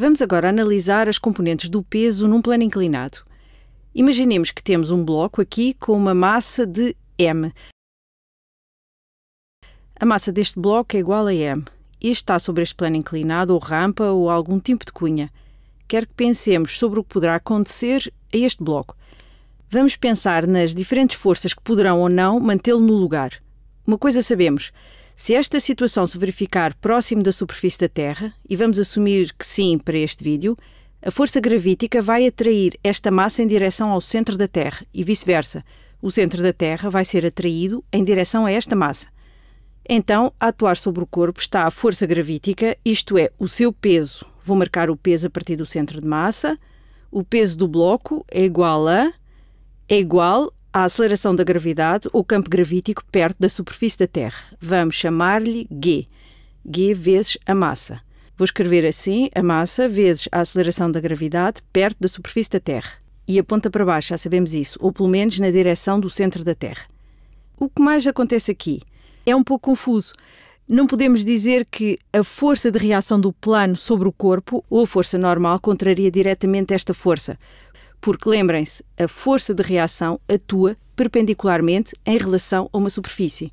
Vamos agora analisar as componentes do peso num plano inclinado. Imaginemos que temos um bloco aqui com uma massa de m. A massa deste bloco é igual a m e está sobre este plano inclinado ou rampa ou algum tipo de cunha. Quero que pensemos sobre o que poderá acontecer a este bloco. Vamos pensar nas diferentes forças que poderão ou não mantê-lo no lugar. Uma coisa sabemos: se esta situação se verificar próximo da superfície da Terra, e vamos assumir que sim para este vídeo, a força gravítica vai atrair esta massa em direção ao centro da Terra e vice-versa. O centro da Terra vai ser atraído em direção a esta massa. Então, a atuar sobre o corpo está a força gravítica, isto é, o seu peso. Vou marcar o peso a partir do centro de massa. O peso do bloco é igual a é igual a aceleração da gravidade, o campo gravítico perto da superfície da Terra. Vamos chamar-lhe G. G vezes a massa. Vou escrever assim a massa vezes a aceleração da gravidade perto da superfície da Terra. E aponta para baixo, já sabemos isso, ou pelo menos na direção do centro da Terra. O que mais acontece aqui? É um pouco confuso. Não podemos dizer que a força de reação do plano sobre o corpo ou a força normal contraria diretamente esta força, porque lembrem-se, a força de reação atua perpendicularmente em relação a uma superfície.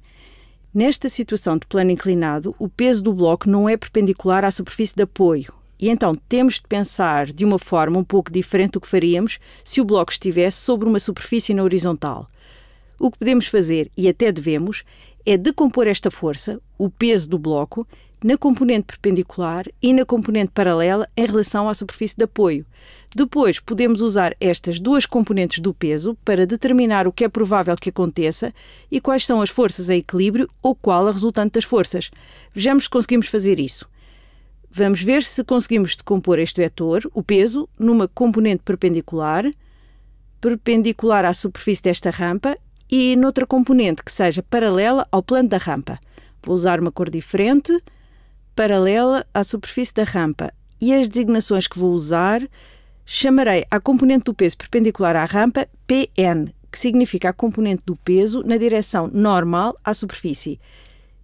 Nesta situação de plano inclinado, o peso do bloco não é perpendicular à superfície de apoio. E então temos de pensar de uma forma um pouco diferente do que faríamos se o bloco estivesse sobre uma superfície na horizontal. O que podemos fazer, e até devemos, é decompor esta força, o peso do bloco, na componente perpendicular e na componente paralela em relação à superfície de apoio. Depois, podemos usar estas duas componentes do peso para determinar o que é provável que aconteça e quais são as forças em equilíbrio ou qual a resultante das forças. Vejamos se conseguimos fazer isso. Vamos ver se conseguimos decompor este vetor, o peso, numa componente perpendicular, perpendicular à superfície desta rampa e noutra componente que seja paralela ao plano da rampa. Vou usar uma cor diferente paralela à superfície da rampa e as designações que vou usar chamarei a componente do peso perpendicular à rampa PN, que significa a componente do peso na direção normal à superfície.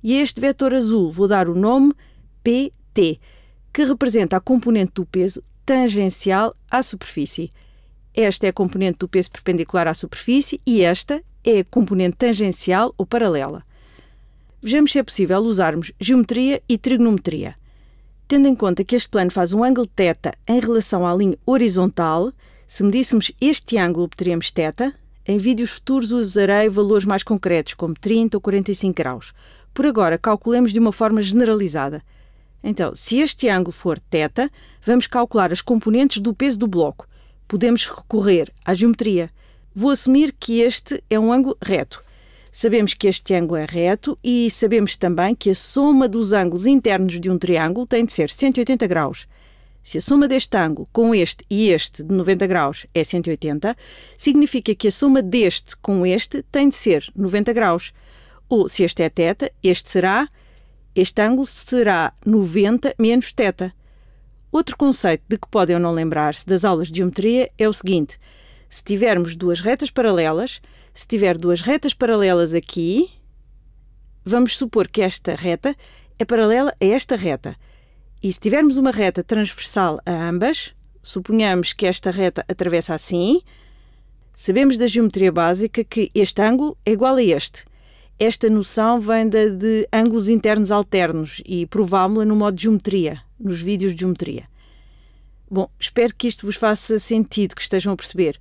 E a este vetor azul vou dar o nome PT, que representa a componente do peso tangencial à superfície. Esta é a componente do peso perpendicular à superfície e esta é a componente tangencial ou paralela vejamos se é possível usarmos geometria e trigonometria. Tendo em conta que este plano faz um ângulo θ em relação à linha horizontal, se medíssemos este ângulo obteríamos θ. Em vídeos futuros usarei valores mais concretos, como 30 ou 45 graus. Por agora, calculemos de uma forma generalizada. Então, se este ângulo for θ, vamos calcular as componentes do peso do bloco. Podemos recorrer à geometria. Vou assumir que este é um ângulo reto. Sabemos que este ângulo é reto e sabemos também que a soma dos ângulos internos de um triângulo tem de ser 180 graus. Se a soma deste ângulo com este e este de 90 graus é 180, significa que a soma deste com este tem de ser 90 graus. Ou, se este é teta, este será. Este ângulo será 90 menos teta. Outro conceito de que podem ou não lembrar-se das aulas de geometria é o seguinte: se tivermos duas retas paralelas, se tiver duas retas paralelas aqui, vamos supor que esta reta é paralela a esta reta. E se tivermos uma reta transversal a ambas, suponhamos que esta reta atravessa assim, sabemos da geometria básica que este ângulo é igual a este. Esta noção vem de, de ângulos internos alternos e provámos-la no modo de geometria, nos vídeos de geometria. Bom, espero que isto vos faça sentido, que estejam a perceber.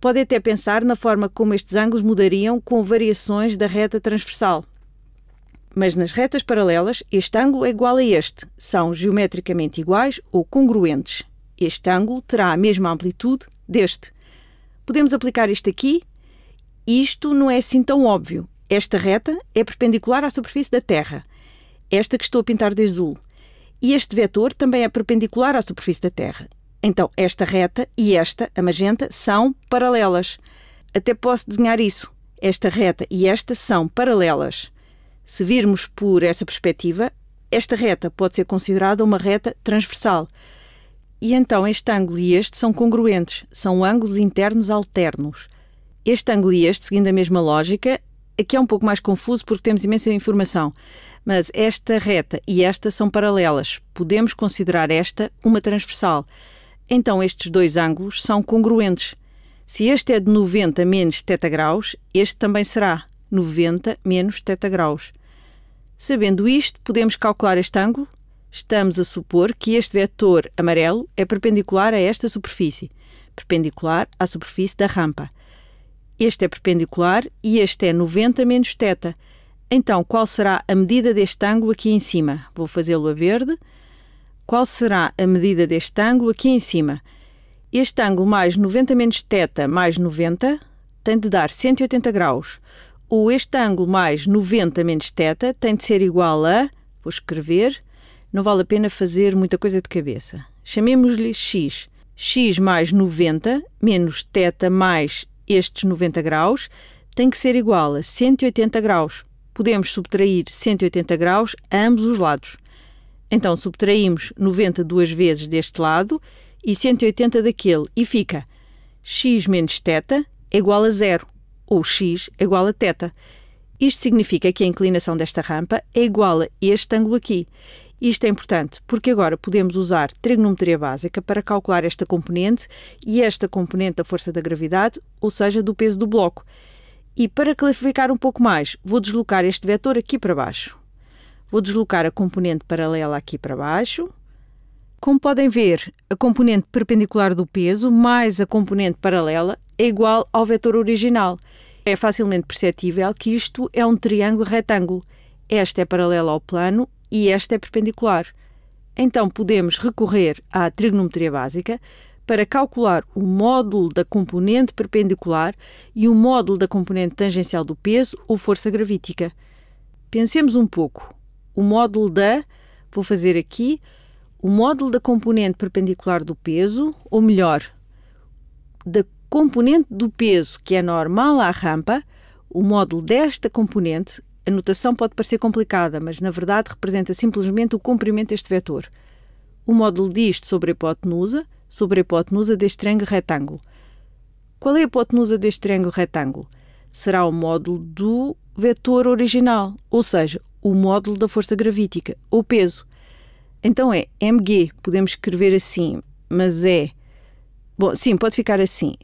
Pode até pensar na forma como estes ângulos mudariam com variações da reta transversal. Mas nas retas paralelas, este ângulo é igual a este, são geometricamente iguais ou congruentes. Este ângulo terá a mesma amplitude deste. Podemos aplicar isto aqui? Isto não é assim tão óbvio. Esta reta é perpendicular à superfície da Terra, esta que estou a pintar de azul. E este vetor também é perpendicular à superfície da Terra. Então, esta reta e esta, a magenta, são paralelas. Até posso desenhar isso. Esta reta e esta são paralelas. Se virmos por essa perspectiva, esta reta pode ser considerada uma reta transversal. E então este ângulo e este são congruentes, são ângulos internos alternos. Este ângulo e este, seguindo a mesma lógica, aqui é um pouco mais confuso porque temos imensa informação, mas esta reta e esta são paralelas. Podemos considerar esta uma transversal então estes dois ângulos são congruentes. Se este é de 90 menos θ graus, este também será 90 menos θ graus. Sabendo isto, podemos calcular este ângulo. Estamos a supor que este vetor amarelo é perpendicular a esta superfície, perpendicular à superfície da rampa. Este é perpendicular e este é 90 menos θ. Então, qual será a medida deste ângulo aqui em cima? Vou fazê-lo a verde qual será a medida deste ângulo aqui em cima. Este ângulo mais 90 menos θ mais 90 tem de dar 180 graus. Ou este ângulo mais 90 menos θ tem de ser igual a, vou escrever, não vale a pena fazer muita coisa de cabeça. Chamemos-lhe x. x mais 90 menos θ mais estes 90 graus tem que ser igual a 180 graus. Podemos subtrair 180 graus a ambos os lados. Então subtraímos 90 duas vezes deste lado e 180 daquele e fica x menos θ é igual a zero, ou x é igual a θ. Isto significa que a inclinação desta rampa é igual a este ângulo aqui. Isto é importante porque agora podemos usar trigonometria básica para calcular esta componente e esta componente da força da gravidade, ou seja, do peso do bloco. E para clarificar um pouco mais, vou deslocar este vetor aqui para baixo. Vou deslocar a componente paralela aqui para baixo. Como podem ver, a componente perpendicular do peso mais a componente paralela é igual ao vetor original. É facilmente perceptível que isto é um triângulo retângulo. Esta é paralela ao plano e esta é perpendicular. Então podemos recorrer à trigonometria básica para calcular o módulo da componente perpendicular e o módulo da componente tangencial do peso ou força gravítica. Pensemos um pouco o módulo da, vou fazer aqui, o módulo da componente perpendicular do peso, ou melhor, da componente do peso que é normal à rampa, o módulo desta componente, a notação pode parecer complicada, mas na verdade representa simplesmente o comprimento deste vetor. O módulo disto sobre a hipotenusa, sobre a hipotenusa deste triângulo retângulo. Qual é a hipotenusa deste triângulo retângulo? Será o módulo do vetor original, ou seja, o módulo da força gravítica, ou peso. Então é mg, podemos escrever assim, mas é. Bom, sim, pode ficar assim.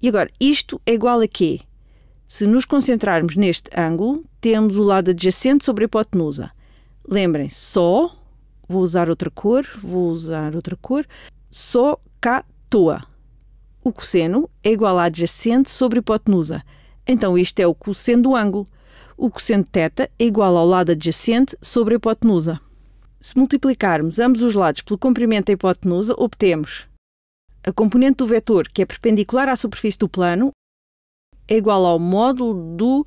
E agora, isto é igual a quê? Se nos concentrarmos neste ângulo, temos o lado adjacente sobre a hipotenusa. Lembrem, só, vou usar outra cor, vou usar outra cor, só cá toa. O cosseno é igual a adjacente sobre a hipotenusa. Então isto é o cosseno do ângulo o cosseno de θ é igual ao lado adjacente sobre a hipotenusa. Se multiplicarmos ambos os lados pelo comprimento da hipotenusa, obtemos a componente do vetor, que é perpendicular à superfície do plano, é igual ao módulo do,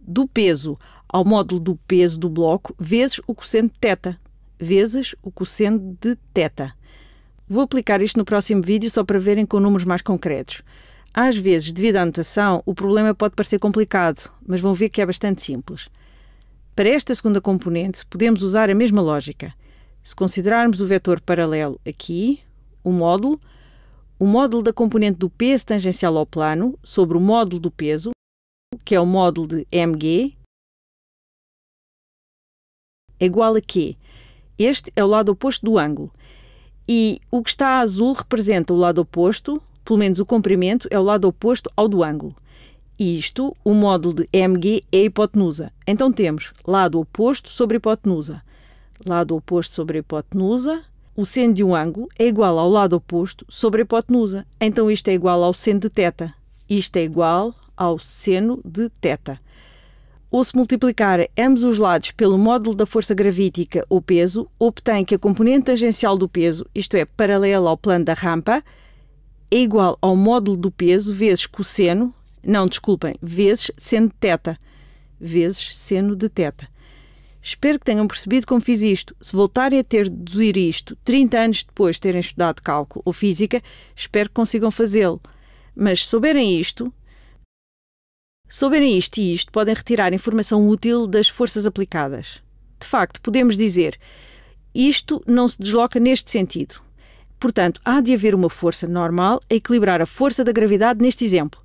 do peso, ao módulo do peso do bloco, vezes o cosseno θ, vezes o cosseno de θ. Vou aplicar isto no próximo vídeo só para verem com números mais concretos. Às vezes, devido à notação, o problema pode parecer complicado, mas vão ver que é bastante simples. Para esta segunda componente, podemos usar a mesma lógica. Se considerarmos o vetor paralelo aqui, o módulo, o módulo da componente do peso tangencial ao plano sobre o módulo do peso, que é o módulo de mg, é igual a Q. Este é o lado oposto do ângulo. E o que está azul representa o lado oposto, pelo menos o comprimento é o lado oposto ao do ângulo. Isto, o módulo de MG é a hipotenusa. Então temos lado oposto sobre hipotenusa. Lado oposto sobre hipotenusa. O seno de um ângulo é igual ao lado oposto sobre hipotenusa. Então isto é igual ao seno de θ. Isto é igual ao seno de θ. Ou se multiplicar ambos os lados pelo módulo da força gravítica ou peso, obtém que a componente tangencial do peso, isto é, paralela ao plano da rampa, é igual ao módulo do peso vezes cosseno, não, desculpem, vezes seno de teta, vezes seno de teta. Espero que tenham percebido como fiz isto. Se voltarem a ter de deduzir isto 30 anos depois de terem estudado cálculo ou física, espero que consigam fazê-lo. Mas se souberem isto, souberem isto e isto, podem retirar informação útil das forças aplicadas. De facto, podemos dizer isto não se desloca neste sentido. Portanto, há de haver uma força normal a equilibrar a força da gravidade neste exemplo.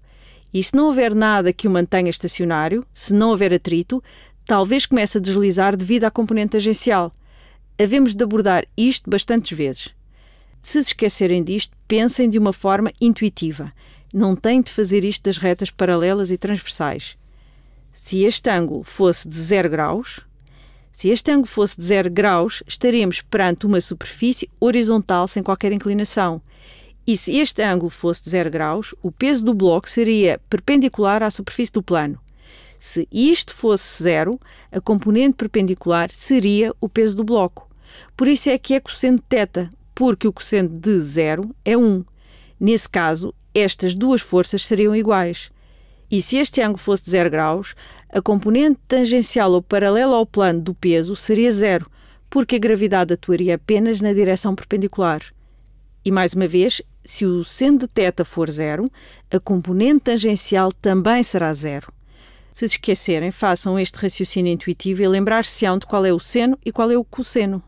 E se não houver nada que o mantenha estacionário, se não houver atrito, talvez comece a deslizar devido à componente agencial. Havemos de abordar isto bastantes vezes. Se se esquecerem disto, pensem de uma forma intuitiva. Não têm de fazer isto das retas paralelas e transversais. Se este ângulo fosse de 0 graus, se este ângulo fosse de 0 graus, estaremos perante uma superfície horizontal sem qualquer inclinação. E se este ângulo fosse de 0 graus, o peso do bloco seria perpendicular à superfície do plano. Se isto fosse zero, a componente perpendicular seria o peso do bloco. Por isso é que é cosseno de θ, porque o cosseno de zero é 1. Um. Nesse caso, estas duas forças seriam iguais. E se este ângulo fosse de 0 graus, a componente tangencial ou paralela ao plano do peso seria zero, porque a gravidade atuaria apenas na direção perpendicular. E mais uma vez, se o seno de θ for zero, a componente tangencial também será zero. Se se esquecerem, façam este raciocínio intuitivo e lembrar-se-ão de qual é o seno e qual é o cosseno.